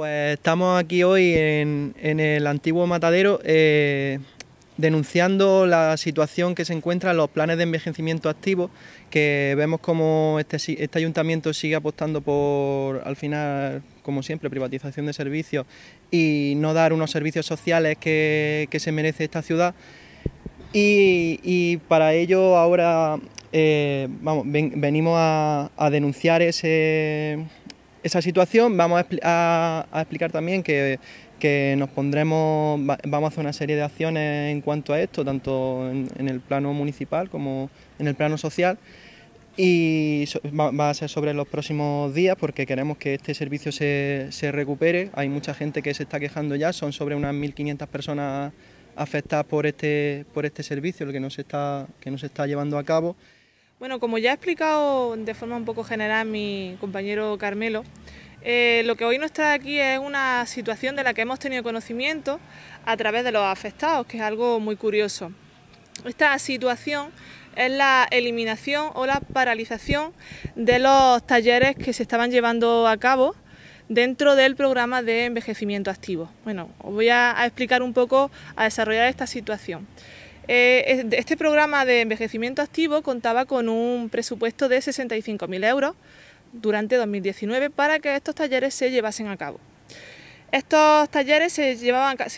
Pues, estamos aquí hoy en, el antiguo matadero eh, denunciando la situación que se encuentra en los planes de envejecimiento activo, que vemos como este, este, ayuntamiento sigue apostando por, al final, como siempre, privatización de servicios y no dar unos servicios sociales que, se merece esta ciudad. Y, para ello ahora eh, venimos a denunciar ese esa situación. Vamos a, explicar también que, nos pondremos, vamos a hacer una serie de acciones en cuanto a esto, tanto en, el plano municipal como en el plano social. Y va, a ser sobre los próximos días porque queremos que este servicio se, recupere. Hay mucha gente que se está quejando ya, son sobre unas 1.500 personas afectadas por este, por este servicio, lo que no está, que no se está llevando a cabo. Bueno, como ya ha explicado de forma un poco general mi compañero Carmelo, eh, lo que hoy nos trae aquí es una situación de la que hemos tenido conocimiento a través de los afectados, que es algo muy curioso. Esta situación es la eliminación o la paralización de los talleres que se estaban llevando a cabo dentro del programa de envejecimiento activo. Bueno, os voy a explicar un poco, a desarrollar esta situación. Eh, este programa de envejecimiento activo contaba con un presupuesto de 65.000 euros durante 2019 para que estos talleres se llevasen a cabo. Estos talleres se, llevan a cabo,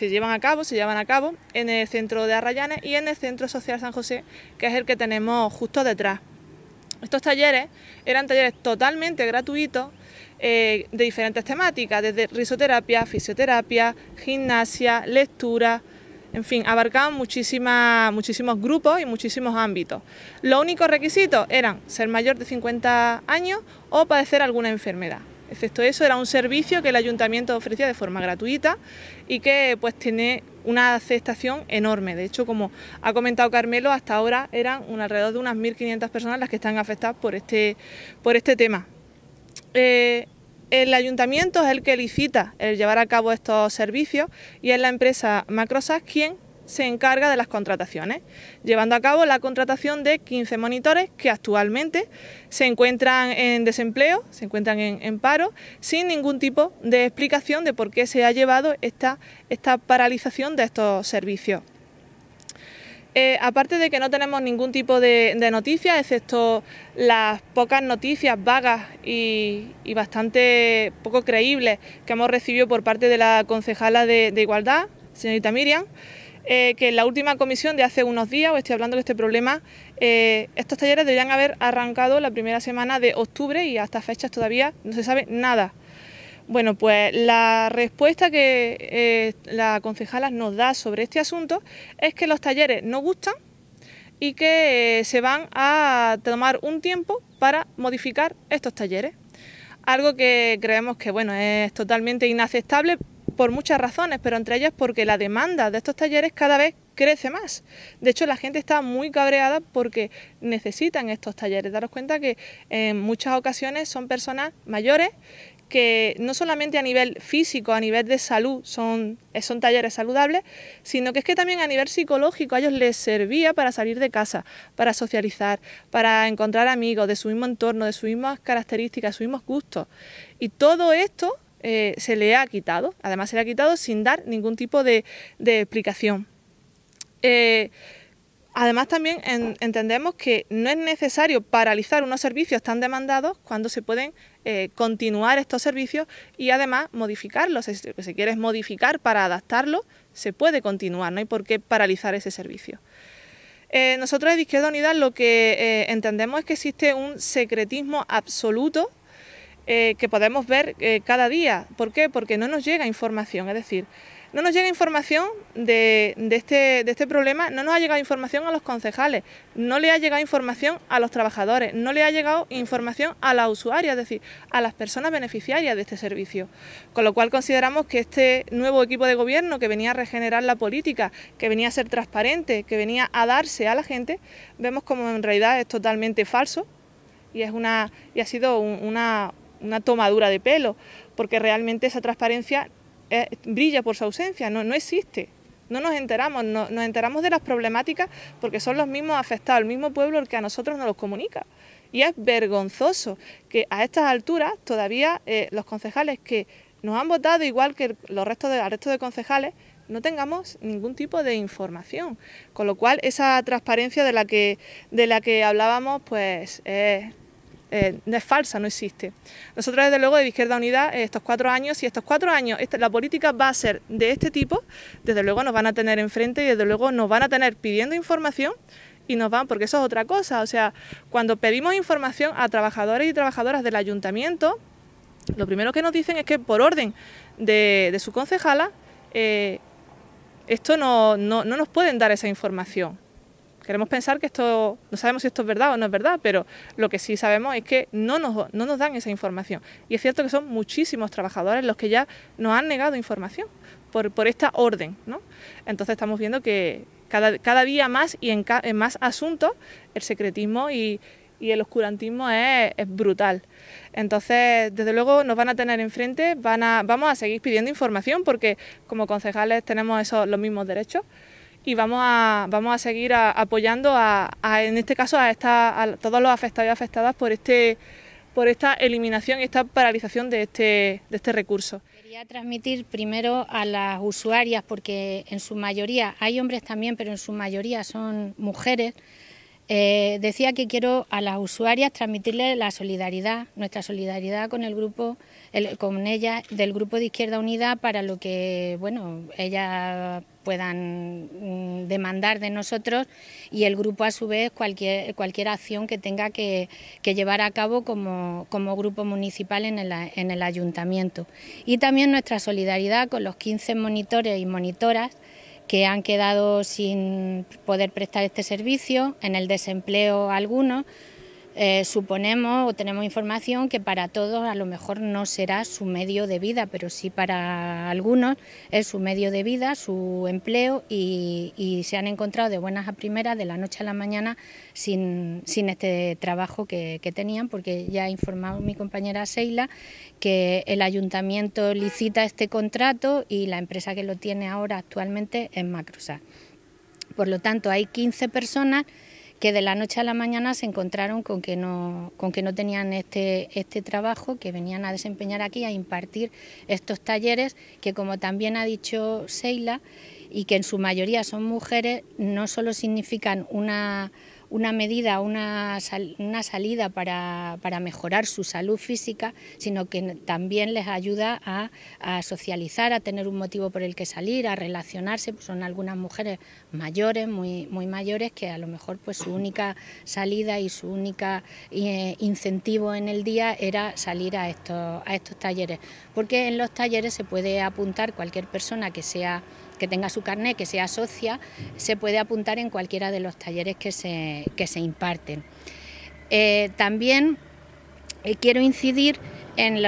se llevan a cabo en el centro de Arrayanes y en el centro social San José, que es el que tenemos justo detrás. Estos talleres eran talleres totalmente gratuitos eh, de diferentes temáticas, desde risoterapia, fisioterapia, gimnasia, lectura, en fin, abarcaban muchísimos grupos y muchísimos ámbitos. Los únicos requisitos eran ser mayor de 50 años o padecer alguna enfermedad. Excepto eso, era un servicio que el ayuntamiento ofrecía de forma gratuita y que pues tiene una aceptación enorme. De hecho, como ha comentado Carmelo, hasta ahora eran alrededor de unas 1.500 personas las que están afectadas por este, por este tema. Eh, el ayuntamiento es el que licita el llevar a cabo estos servicios y es la empresa Macrosas quien se encarga de las contrataciones, llevando a cabo la contratación de 15 monitores que actualmente se encuentran en desempleo, se encuentran en, en paro, sin ningún tipo de explicación de por qué se ha llevado esta, esta paralización de estos servicios. Eh, aparte de que no tenemos ningún tipo de, noticias, excepto las pocas noticias vagas y, bastante poco creíbles que hemos recibido por parte de la concejala de, Igualdad, señorita Miriam, eh, que en la última comisión de hace unos días, o estoy hablando de este problema, eh, estos talleres deberían haber arrancado la primera semana de octubre y hasta fechas todavía no se sabe nada. Bueno, pues la respuesta que eh, la concejala nos da sobre este asunto es que los talleres no gustan y que eh, se van a tomar un tiempo para modificar estos talleres. Algo que creemos que bueno, es totalmente inaceptable por muchas razones, pero entre ellas porque la demanda de estos talleres cada vez crece más. De hecho, la gente está muy cabreada porque necesitan estos talleres. Daros cuenta que en muchas ocasiones son personas mayores que no solamente a nivel físico, a nivel de salud, son, son talleres saludables, sino que es que también a nivel psicológico a ellos les servía para salir de casa, para socializar, para encontrar amigos de su mismo entorno, de sus mismas características, sus mismos gustos. Y todo esto eh, se le ha quitado, además se le ha quitado sin dar ningún tipo de, explicación. Eh, Además, también entendemos que no es necesario paralizar unos servicios tan demandados cuando se pueden eh, continuar estos servicios y además modificarlos. Si quieres modificar para adaptarlo, se puede continuar, no hay por qué paralizar ese servicio. Eh, nosotros de Izquierda Unida lo que eh, entendemos es que existe un secretismo absoluto eh, que podemos ver eh, cada día. ¿Por qué? Porque no nos llega información, es decir, no nos llega información de, de, este, de, este, problema, no nos ha llegado información a los concejales, no le ha llegado información a los trabajadores, no le ha llegado información a la usuaria, es decir, a las personas beneficiarias de este servicio. Con lo cual consideramos que este nuevo equipo de gobierno que venía a regenerar la política, que venía a ser transparente, que venía a darse a la gente, vemos como en realidad es totalmente falso y, es una, y ha sido una, una tomadura de pelo, porque realmente esa transparencia eh, brilla por su ausencia, no, no existe. No nos enteramos, no, nos enteramos de las problemáticas porque son los mismos afectados, el mismo pueblo el que a nosotros nos los comunica. Y es vergonzoso que a estas alturas todavía eh, los concejales que nos han votado, igual que los restos de, al resto de concejales, no tengamos ningún tipo de información. Con lo cual, esa transparencia de la que, de la que hablábamos, pues es eh, no es falsa, no existe. Nosotros desde luego de Izquierda Unida eh, estos cuatro años, si estos cuatro años este, la política va a ser de este tipo, desde luego nos van a tener enfrente y desde luego nos van a tener pidiendo información y nos van, porque eso es otra cosa, o sea, cuando pedimos información a trabajadores y trabajadoras del ayuntamiento, lo primero que nos dicen es que por orden de, su concejala, eh, esto no nos pueden dar esa información. Queremos pensar que esto, no sabemos si esto es verdad o no es verdad, pero lo que sí sabemos es que no nos, no nos dan esa información. Y es cierto que son muchísimos trabajadores los que ya nos han negado información por, por esta orden. ¿no? Entonces estamos viendo que cada, día más y en, más asuntos el secretismo y, el oscurantismo es, es, brutal. Entonces, desde luego nos van a tener enfrente, van a, vamos a seguir pidiendo información porque como concejales tenemos esos, los mismos derechos y vamos a, vamos a seguir apoyando, a, en este caso, a, esta, a todos los afectados y afectadas por, este, por esta eliminación y esta paralización de este, de este recurso. Quería transmitir primero a las usuarias, porque en su mayoría, hay hombres también, pero en su mayoría son mujeres, eh, decía que quiero a las usuarias transmitirles la solidaridad, nuestra solidaridad con el grupo, con ellas del grupo de Izquierda Unida para lo que, bueno, ellas puedan mm, demandar de nosotros y el grupo a su vez cualquier, cualquier acción que tenga que, llevar a cabo como, como grupo municipal en el, en el ayuntamiento. Y también nuestra solidaridad con los 15 monitores y monitoras que han quedado sin poder prestar este servicio, en el desempleo algunos, eh, suponemos o tenemos información que para todos a lo mejor no será su medio de vida, pero sí para algunos es su medio de vida, su empleo y, se han encontrado de buenas a primeras, de la noche a la mañana, sin, este trabajo que, tenían, porque ya ha informado mi compañera Seila que el ayuntamiento licita este contrato y la empresa que lo tiene ahora actualmente es Macrosa. Por lo tanto, hay 15 personas que de la noche a la mañana se encontraron con que no, con que no tenían este, este trabajo, que venían a desempeñar aquí, a impartir estos talleres, que como también ha dicho Seila, y que en su mayoría son mujeres, no solo significan una una medida, una, salida para, para, mejorar su salud física, sino que también les ayuda a, socializar, a tener un motivo por el que salir, a relacionarse, pues son algunas mujeres mayores, muy, muy mayores, que a lo mejor pues su única salida y su única eh, incentivo en el día era salir a estos, a estos talleres, porque en los talleres se puede apuntar cualquier persona que sea que tenga su carnet, que sea socia, se puede apuntar en cualquiera de los talleres que se, se imparten. Eh, también eh, quiero incidir en,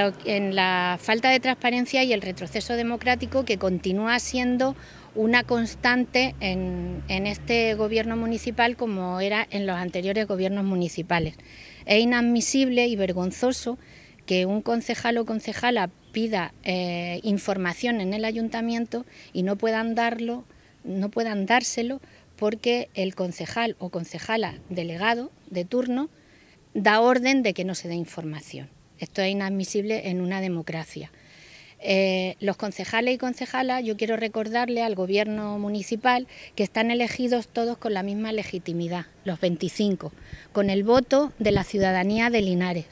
la falta de transparencia y el retroceso democrático que continúa siendo una constante en, en, este gobierno municipal como era en los anteriores gobiernos municipales. Es inadmisible y vergonzoso que un concejal o concejala pida eh, información en el ayuntamiento y no puedan darlo, no puedan dárselo porque el concejal o concejala delegado de turno da orden de que no se dé información. Esto es inadmisible en una democracia. Eh, los concejales y concejalas, yo quiero recordarle al gobierno municipal que están elegidos todos con la misma legitimidad, los 25, con el voto de la ciudadanía de Linares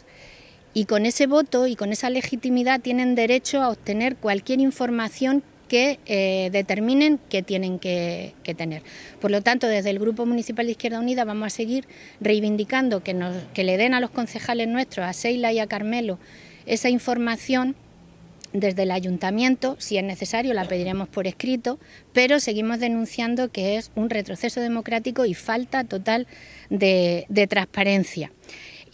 y con ese voto y con esa legitimidad tienen derecho a obtener cualquier información que eh, determinen que tienen que, tener. Por lo tanto, desde el Grupo Municipal de Izquierda Unida vamos a seguir reivindicando que, le den a los concejales nuestros, a Seila y a Carmelo, esa información desde el ayuntamiento, si es necesario la pediremos por escrito, pero seguimos denunciando que es un retroceso democrático y falta total de transparencia.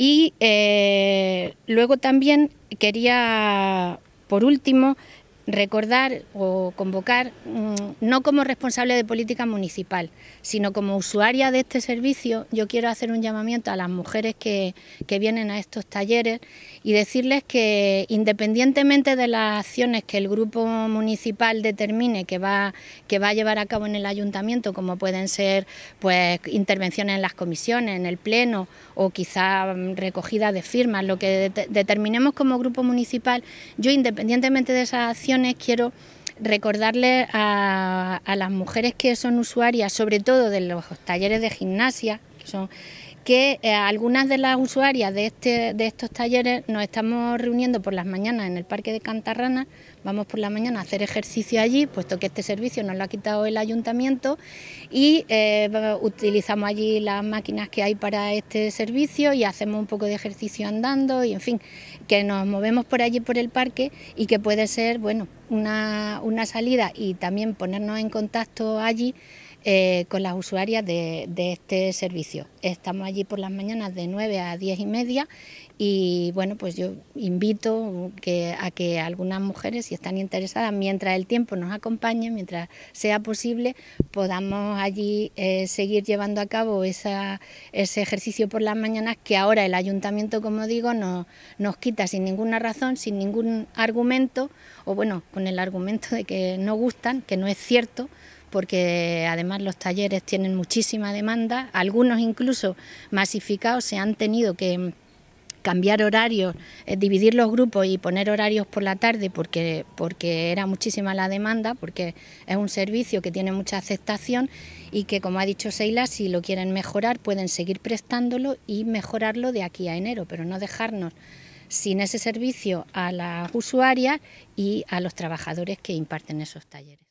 Y eh, luego también quería, por último, recordar o convocar mm, no como responsable de política municipal, sino como usuaria de este servicio, yo quiero hacer un llamamiento a las mujeres que, que, vienen a estos talleres y decirles que independientemente de las acciones que el grupo municipal determine que va, que va a llevar a cabo en el ayuntamiento, como pueden ser pues intervenciones en las comisiones, en el pleno o quizá mm, recogida de firmas, lo que determinemos como grupo municipal, yo independientemente de esas acciones quiero recordarles a, las mujeres que son usuarias, sobre todo de los talleres de gimnasia, que son que eh, algunas de las usuarias de, este, de estos talleres nos estamos reuniendo por las mañanas en el Parque de Cantarrana, vamos por la mañana a hacer ejercicio allí, puesto que este servicio nos lo ha quitado el ayuntamiento, y eh, utilizamos allí las máquinas que hay para este servicio y hacemos un poco de ejercicio andando y, en fin, que nos movemos por allí por el parque y que puede ser, bueno, una, una salida y también ponernos en contacto allí eh, con las usuarias de, este servicio. Estamos allí por las mañanas de 9 a diez y media y bueno, pues yo invito a que algunas mujeres, si están interesadas, mientras el tiempo nos acompañe, mientras sea posible, podamos allí eh, seguir llevando a cabo ese ejercicio por las mañanas que ahora el ayuntamiento, como digo, nos quita sin ninguna razón, sin ningún argumento, o bueno, con el argumento de que no gustan, que no es cierto, porque además los talleres tienen muchísima demanda, algunos incluso masificados se han tenido que cambiar horarios, eh, dividir los grupos y poner horarios por la tarde porque, porque era muchísima la demanda, porque es un servicio que tiene mucha aceptación y que, como ha dicho Seila, si lo quieren mejorar pueden seguir prestándolo y mejorarlo de aquí a enero, pero no dejarnos sin ese servicio a las usuarias y a los trabajadores que imparten esos talleres.